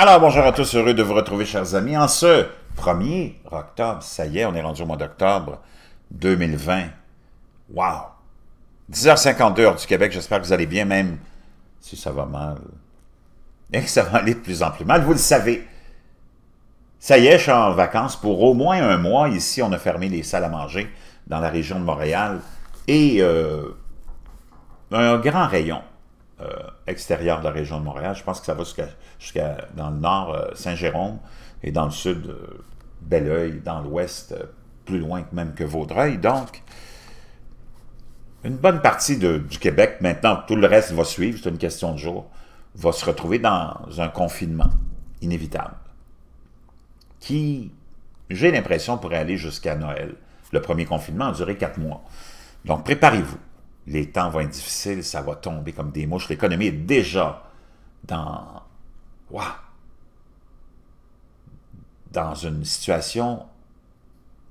Alors, bonjour à tous, heureux de vous retrouver, chers amis, en ce 1er octobre. Ça y est, on est rendu au mois d'octobre 2020. Wow! 10h52 heure du Québec, j'espère que vous allez bien, même si ça va mal. Et que ça va aller de plus en plus mal, vous le savez. Ça y est, je suis en vacances pour au moins un mois. Ici, on a fermé les salles à manger dans la région de Montréal. Et euh, un grand rayon euh, extérieur de la région de Montréal. Je pense que ça va jusqu'à dans le nord, euh, Saint-Jérôme, et dans le sud, euh, Belleuil, dans l'ouest, plus loin même que Vaudreuil. Donc, une bonne partie du Québec, maintenant, tout le reste va suivre, c'est une question de jour, va se retrouver dans un confinement inévitable qui, j'ai l'impression, pourrait aller jusqu'à Noël. Le premier confinement a duré quatre mois. Donc, préparez-vous les temps vont être difficiles, ça va tomber comme des mouches. L'économie est déjà dans... dans une situation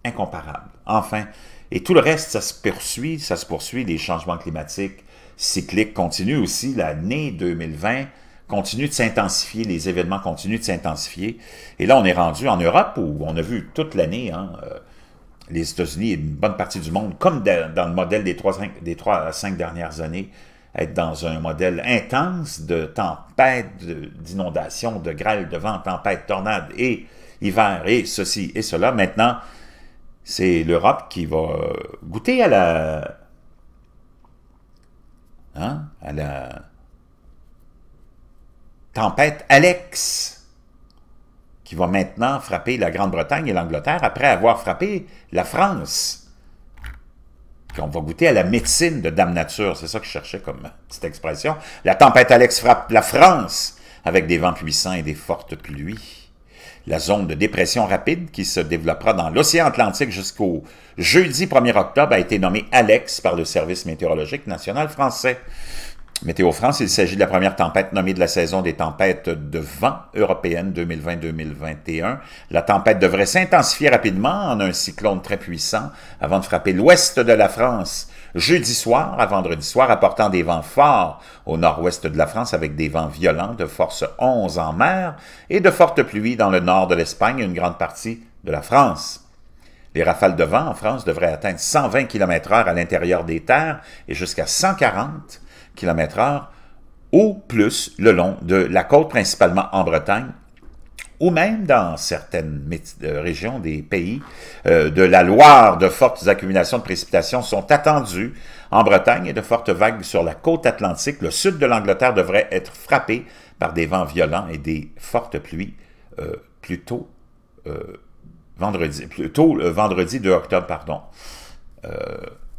incomparable. Enfin, et tout le reste, ça se poursuit, ça se poursuit, les changements climatiques cycliques continuent aussi, l'année 2020 continue de s'intensifier, les événements continuent de s'intensifier, et là on est rendu en Europe où on a vu toute l'année, hein, euh, les États-Unis et une bonne partie du monde, comme dans le modèle des trois, des trois à cinq dernières années, être dans un modèle intense de tempête, d'inondation, de grêle, de vent, tempête, tornade et hiver et ceci et cela. Maintenant, c'est l'Europe qui va goûter à la... Hein, à la... Tempête Alex qui va maintenant frapper la Grande-Bretagne et l'Angleterre après avoir frappé la France. Qu'on on va goûter à la médecine de Dame Nature, c'est ça que je cherchais comme petite expression. La tempête Alex frappe la France avec des vents puissants et des fortes pluies. La zone de dépression rapide qui se développera dans l'océan Atlantique jusqu'au jeudi 1er octobre a été nommée Alex par le Service météorologique national français. Météo France, il s'agit de la première tempête nommée de la saison des tempêtes de vent européenne 2020-2021. La tempête devrait s'intensifier rapidement en un cyclone très puissant avant de frapper l'ouest de la France jeudi soir à vendredi soir, apportant des vents forts au nord-ouest de la France avec des vents violents de force 11 en mer et de fortes pluies dans le nord de l'Espagne et une grande partie de la France. Les rafales de vent en France devraient atteindre 120 km/h à l'intérieur des terres et jusqu'à 140 km heure ou plus le long de la côte, principalement en Bretagne, ou même dans certaines euh, régions des pays euh, de la Loire, de fortes accumulations de précipitations sont attendues en Bretagne et de fortes vagues sur la côte atlantique. Le sud de l'Angleterre devrait être frappé par des vents violents et des fortes pluies euh, plutôt vendredi, plutôt vendredi 2 octobre, pardon.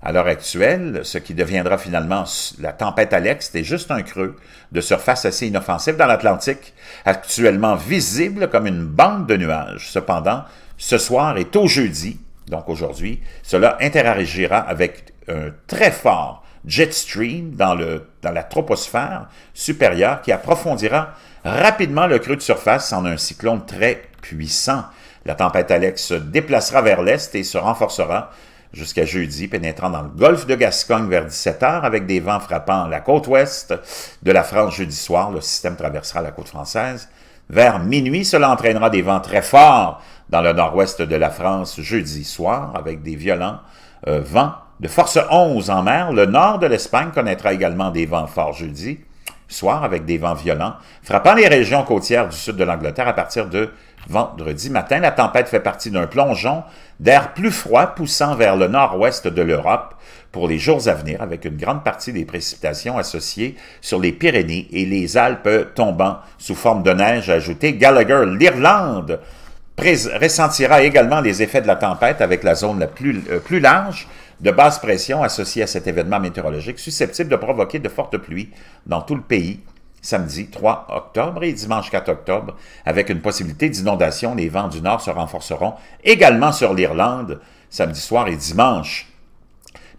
À l'heure actuelle, ce qui deviendra finalement la tempête Alex est juste un creux de surface assez inoffensive dans l'Atlantique, actuellement visible comme une bande de nuages. Cependant, ce soir et au jeudi, donc aujourd'hui, cela interagira avec un très fort jet stream dans, le, dans la troposphère supérieure qui approfondira rapidement le creux de surface en un cyclone très puissant. La tempête Alex se déplacera vers l'est et se renforcera jusqu'à jeudi, pénétrant dans le golfe de Gascogne vers 17h avec des vents frappant la côte ouest de la France jeudi soir. Le système traversera la côte française. Vers minuit, cela entraînera des vents très forts dans le nord-ouest de la France jeudi soir avec des violents euh, vents de force 11 en mer. Le nord de l'Espagne connaîtra également des vents forts jeudi soir avec des vents violents frappant les régions côtières du sud de l'Angleterre à partir de Vendredi matin, la tempête fait partie d'un plongeon d'air plus froid poussant vers le nord-ouest de l'Europe pour les jours à venir, avec une grande partie des précipitations associées sur les Pyrénées et les Alpes tombant sous forme de neige, ajouté Gallagher. L'Irlande ressentira également les effets de la tempête avec la zone la plus, euh, plus large de basse pression associée à cet événement météorologique susceptible de provoquer de fortes pluies dans tout le pays samedi 3 octobre et dimanche 4 octobre, avec une possibilité d'inondation. Les vents du nord se renforceront également sur l'Irlande samedi soir et dimanche.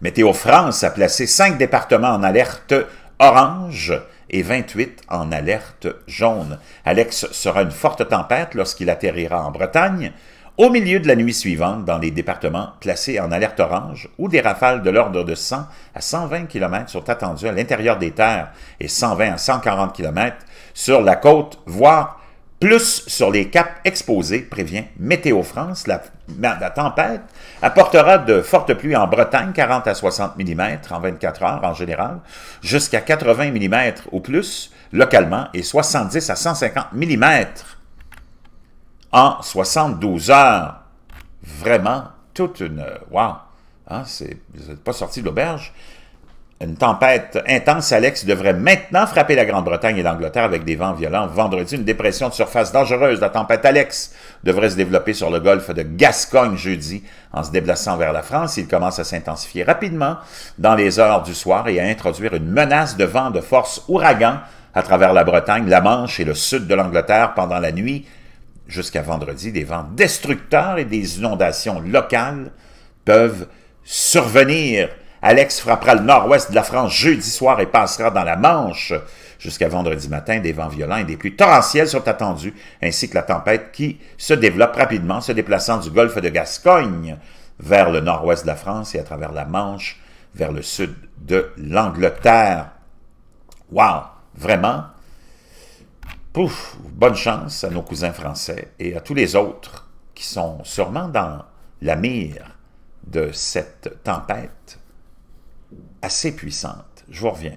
Météo France a placé cinq départements en alerte orange et 28 en alerte jaune. Alex sera une forte tempête lorsqu'il atterrira en Bretagne. Au milieu de la nuit suivante, dans les départements placés en alerte orange, où des rafales de l'ordre de 100 à 120 km sont attendues à l'intérieur des terres et 120 à 140 km sur la côte, voire plus sur les caps exposés, prévient Météo France. La, tempête apportera de fortes pluies en Bretagne, 40 à 60 mm en 24 heures en général, jusqu'à 80 mm ou plus localement et 70 à 150 mm en 72 heures. Vraiment, toute une... Wow! Hein, vous n'êtes pas sorti de l'auberge. Une tempête intense, Alex, devrait maintenant frapper la Grande-Bretagne et l'Angleterre avec des vents violents. Vendredi, une dépression de surface dangereuse, la tempête Alex, devrait se développer sur le golfe de Gascogne jeudi en se déplaçant vers la France. Il commence à s'intensifier rapidement dans les heures du soir et à introduire une menace de vent de force ouragan à travers la Bretagne, la Manche et le sud de l'Angleterre pendant la nuit jusqu'à vendredi, des vents destructeurs et des inondations locales peuvent survenir. Alex frappera le nord-ouest de la France jeudi soir et passera dans la Manche. Jusqu'à vendredi matin, des vents violents et des pluies torrentielles sont attendus, ainsi que la tempête qui se développe rapidement, se déplaçant du golfe de Gascogne vers le nord-ouest de la France et à travers la Manche vers le sud de l'Angleterre. Wow! Vraiment, pouf, bonne chance à nos cousins français et à tous les autres qui sont sûrement dans la mire de cette tempête assez puissante. Je vous reviens.